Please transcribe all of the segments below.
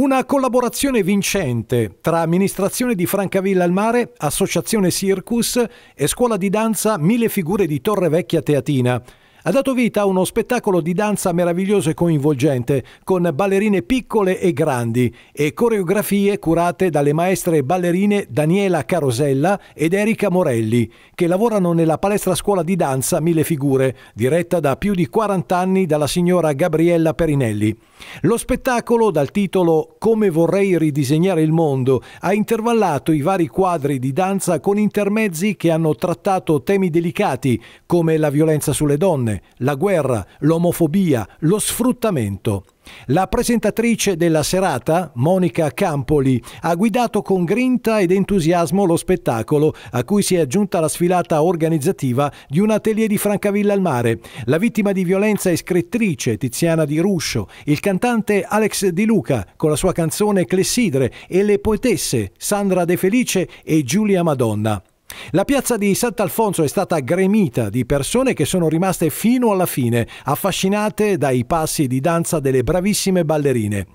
Una collaborazione vincente tra amministrazione di Francavilla al Mare, Associazione Circus e Scuola di Danza Mille Figure di Torre Vecchia Teatina ha dato vita a uno spettacolo di danza meraviglioso e coinvolgente, con ballerine piccole e grandi e coreografie curate dalle maestre ballerine Daniela Carosella ed Erika Morelli, che lavorano nella palestra scuola di danza Mille Figure, diretta da più di 40 anni dalla signora Gabriella Perinelli. Lo spettacolo, dal titolo Come vorrei ridisegnare il mondo, ha intervallato i vari quadri di danza con intermezzi che hanno trattato temi delicati, come la violenza sulle donne, corruzione, la guerra, l'omofobia, lo sfruttamento. La presentatrice della serata, Monica Campoli, ha guidato con grinta ed entusiasmo lo spettacolo, a cui si è aggiunta la sfilata organizzativa di un atelier di Francavilla al Mare, la vittima di violenza e scrittrice Tiziana Di Ruscio, il cantante Alex Di Luca con la sua canzone Clessidre e le poetesse Sandra De Felice e Giulia Madonna. La piazza di Sant'Alfonso è stata gremita di persone che sono rimaste fino alla fine, affascinate dai passi di danza delle bravissime ballerine.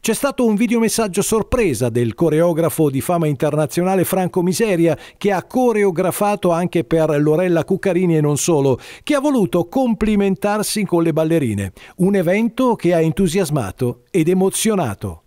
C'è stato un videomessaggio sorpresa del coreografo di fama internazionale Franco Miseria, che ha coreografato anche per Lorella Cuccarini e non solo, che ha voluto complimentarsi con le ballerine. Un evento che ha entusiasmato ed emozionato.